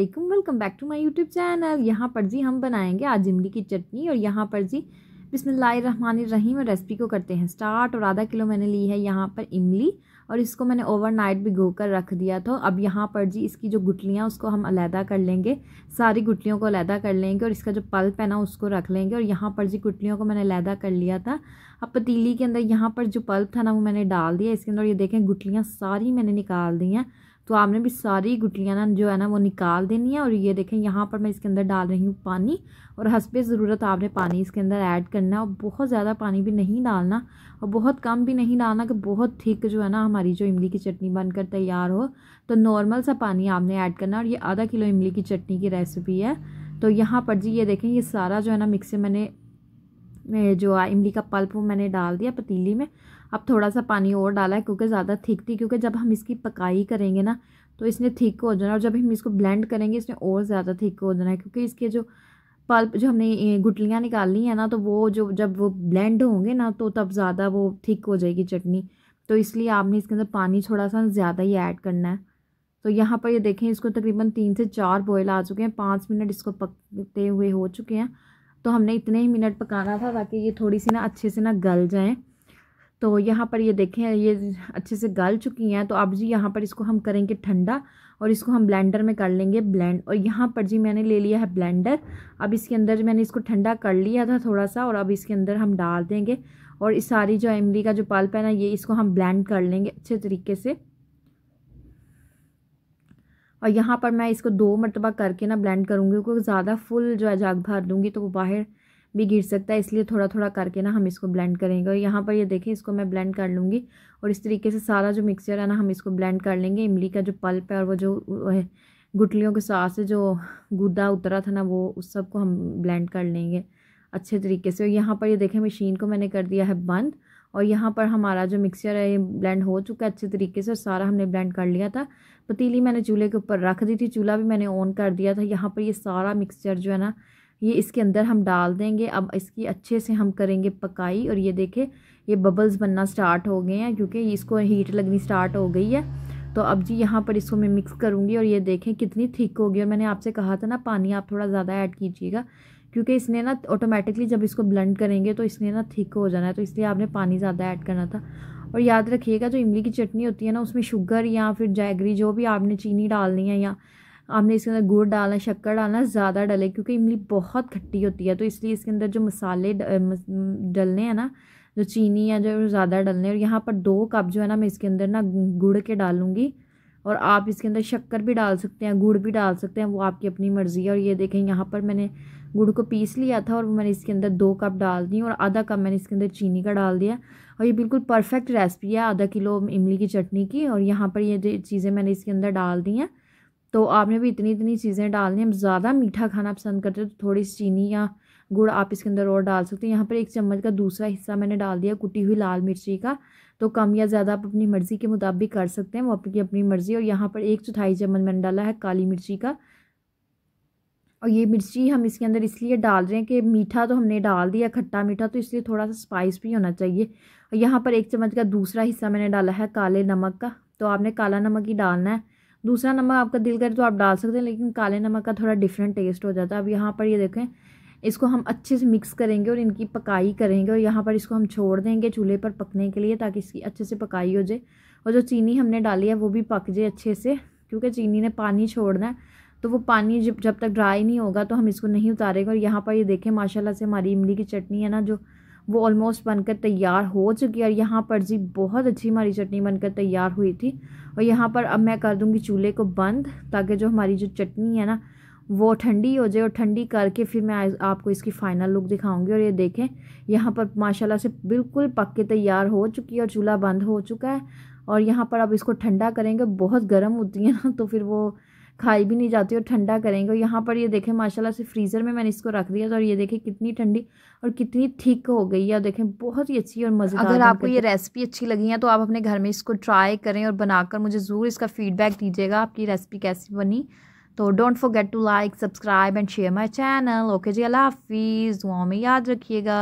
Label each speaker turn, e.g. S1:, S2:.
S1: Aslam welcome back to my YouTube channel यहाँ पर जी हम बनाएंगे आज इमली की चटनी और यहाँ पर जी रहीम रेसिपी को करते हैं स्टार्ट और आधा किलो मैंने ली है यहाँ पर इमली और इसको मैंने ओवरनाइट भिगो कर रख दिया था अब यहाँ पर जी इसकी जो गुटलियाँ उसको हम अलहदा कर लेंगे सारी गुटलियों को अलहदा कर लेंगे और इसका जो पल्प है ना उसको रख लेंगे और यहाँ पर जी गुटलियों को मैंने अलहदा कर लिया था अब पतीली के अंदर यहाँ पर जो पल्प था ना वो मैंने डाल दिया इसके अंदर ये देखें गुटलियाँ सारी मैंने निकाल दी हैं तो आपने भी सारी गुटलियाँ ना जो है ना वो निकाल देनी है और ये देखें यहाँ पर मैं इसके अंदर डाल रही हूँ पानी और हंसपे ज़रूरत आपने पानी इसके अंदर ऐड करना है और बहुत ज़्यादा पानी भी नहीं डालना और बहुत कम भी नहीं डालना कि बहुत थिक जो है ना हमारी जो इमली की चटनी बनकर तैयार हो तो नॉर्मल सा पानी आपने ऐड करना और ये आधा किलो इमली की चटनी की रेसिपी है तो यहाँ पर जी ये देखें ये सारा जो है ना मिक्सर मैंने जो इमली का पल्प वो मैंने डाल दिया पतीली में अब थोड़ा सा पानी और डाला है क्योंकि ज़्यादा थिक थी क्योंकि जब हम इसकी पकाई करेंगे ना तो इसने थिक हो जाना और जब हम इसको ब्लेंड करेंगे इसने और ज़्यादा थिक हो जाना है क्योंकि इसके जो पल्प जो हमने गुटलियाँ निकालनी है ना तो वो जो जब वो ब्लेंड होंगे ना तो तब ज़्यादा वो थिक हो जाएगी चटनी तो इसलिए आपने इसके अंदर पानी थोड़ा सा ज़्यादा ही ऐड करना है तो यहाँ पर ये देखें इसको तकरीबन तीन से चार बॉयल आ चुके हैं पाँच मिनट इसको पकते हुए हो चुके हैं तो हमने इतने ही मिनट पकाना था ताकि ये थोड़ी सी ना अच्छे से ना गल जाए तो यहाँ पर ये देखें ये अच्छे से गल चुकी हैं तो अब जी यहाँ पर इसको हम करेंगे ठंडा और इसको हम ब्लेंडर में कर लेंगे ब्लेंड और यहाँ पर जी मैंने ले लिया है ब्लेंडर अब इसके अंदर मैंने इसको ठंडा कर लिया था थोड़ा सा और अब इसके अंदर हम डाल देंगे और इस सारी जो इमली का जो पल्प है ना ये इसको हम ब्लेंड कर लेंगे अच्छे तरीके से और यहाँ पर मैं इसको दो मरतबा करके ना ब्लेंड करूँगी क्योंकि ज़्यादा फुल जो है जाग भर दूँगी तो वो बाहर भी गिर सकता है इसलिए थोड़ा थोड़ा करके ना हम इसको ब्लेंड करेंगे और यहाँ पर ये देखें इसको मैं ब्लेंड कर लूँगी और इस तरीके से सारा जो मिक्सचर है ना हम इसको ब्लेंड कर लेंगे इमली का जो पल्प है और वो जो गुटलियों के साथ से जो गुदा उतरा था ना वो उस सब को हम ब्लेंड कर लेंगे अच्छे तरीके से और यहाँ पर ये देखें मशीन को मैंने कर दिया है बंद और यहाँ पर हमारा जो मिक्सचर है ये ब्लेंड हो चुका है अच्छे तरीके से और सारा हमने ब्लेंड कर लिया था पतीली मैंने चूल्हे के ऊपर रख दी थी चूल्हा भी मैंने ऑन कर दिया था यहाँ पर ये सारा मिक्सचर जो है ना ये इसके अंदर हम डाल देंगे अब इसकी अच्छे से हम करेंगे पकाई और ये देखें ये बबल्स बनना स्टार्ट हो गए हैं क्योंकि इसको हीट लगनी स्टार्ट हो गई है तो अब जी यहाँ पर इसको मैं मिक्स करूँगी और ये देखें कितनी थिक होगी और मैंने आपसे कहा था ना पानी आप थोड़ा ज़्यादा ऐड कीजिएगा क्योंकि इसने ना ऑटोमेटिकली जब इसको ब्लेंड करेंगे तो इसने ना थिक हो जाना है तो इसलिए आपने पानी ज़्यादा ऐड करना था और याद रखिएगा जो इमली की चटनी होती है ना उसमें शुगर या फिर जैगरी जो भी आपने चीनी डालनी है या आपने इसके अंदर गुड़ डालना शक्कर डालना ज़्यादा डले क्योंकि इमली बहुत खट्टी होती है तो इसलिए इसके अंदर जो मसाले डलने हैं ना जो चीनी या जो ज़्यादा डलने और यहाँ पर दो कप जो है ना मैं इसके अंदर ना गुड़ के डालूँगी और आप इसके अंदर शक्कर भी डाल सकते हैं गुड़ भी डाल सकते हैं वो आपकी अपनी मर्ज़ी है और ये देखें यहाँ पर मैंने गुड़ को पीस लिया था और मैंने इसके अंदर दो कप डाल दी और आधा कप मैंने इसके अंदर चीनी का डाल दिया और ये बिल्कुल परफेक्ट रेसिपी है आधा किलो इमली की चटनी की और यहाँ पर ये चीज़ें मैंने इसके अंदर डाल दी हैं तो आपने भी इतनी इतनी चीज़ें डालनी हम ज़्यादा मीठा खाना पसंद करते हो तो थोड़ी सी चीनी या गुड़ आप इसके अंदर और डाल सकते हैं यहाँ पर एक चम्मच का दूसरा हिस्सा मैंने डाल दिया कुटी हुई लाल मिर्ची का तो कम या ज़्यादा आप अपनी मर्ज़ी के मुताबिक कर सकते हैं वो आपकी अपनी मर्ज़ी और यहाँ पर एक चौथाई चम्मच मैंने डाला है काली मिर्ची का और ये मिर्ची हम इसके अंदर इसलिए डाल रहे हैं कि मीठा तो हमने डाल दिया खट्टा मीठा तो इसलिए थोड़ा सा स्पाइस भी होना चाहिए और यहाँ पर एक चम्मच का दूसरा हिस्सा मैंने डाला है काले नमक का तो आपने काला नमक ही डालना है दूसरा नमक आपका दिल करे तो आप डाल सकते हैं लेकिन काले नमक का थोड़ा डिफरेंट टेस्ट हो जाता है अब यहाँ पर ये देखें इसको हम अच्छे से मिक्स करेंगे और इनकी पकाई करेंगे और यहाँ पर इसको हम छोड़ देंगे चूल्हे पर पकने के लिए ताकि इसकी अच्छे से पकाई हो जाए और जो चीनी हमने डाली है वो भी पक जाए अच्छे से क्योंकि चीनी ने पानी छोड़ना है तो वो पानी जब जब तक ड्राई नहीं होगा तो हम इसको नहीं उतारेंगे और यहाँ पर ये देखें माशाल्लाह से हमारी इमली की चटनी है ना जो वो ऑलमोस्ट बनकर तैयार हो चुकी है और यहाँ पर जी बहुत अच्छी हमारी चटनी बनकर तैयार हुई थी और यहाँ पर अब मैं कर दूँगी चूल्हे को बंद ताकि जो हमारी जो चटनी है ना वो ठंडी हो जाए और ठंडी करके फिर मैं आपको इसकी फ़ाइनल लुक दिखाऊंगी और ये देखें यहाँ पर माशाल्लाह से बिल्कुल पक के तैयार हो चुकी है और चूल्हा बंद हो चुका है और यहाँ पर अब इसको ठंडा करेंगे बहुत गर्म होती है ना तो फिर वो खाई भी नहीं जाती और ठंडा करेंगे और यहाँ पर ये देखें माशाल्लाह से फ्रीज़र में मैंने इसको रख दिया और ये देखें कितनी ठंडी और कितनी थिक हो गई है देखें बहुत ही अच्छी और मज़ेदार अगर आपको ये रेसिपी अच्छी लगी है तो आप अपने घर में इसको ट्राई करें और बनाकर मुझे ज़रूर इसका फीडबैक दीजिएगा आपकी रेसिपी कैसी बनी तो don't forget to like subscribe and share my channel okay जी अल्लाह हाफिज़ दुआ में याद रखिएगा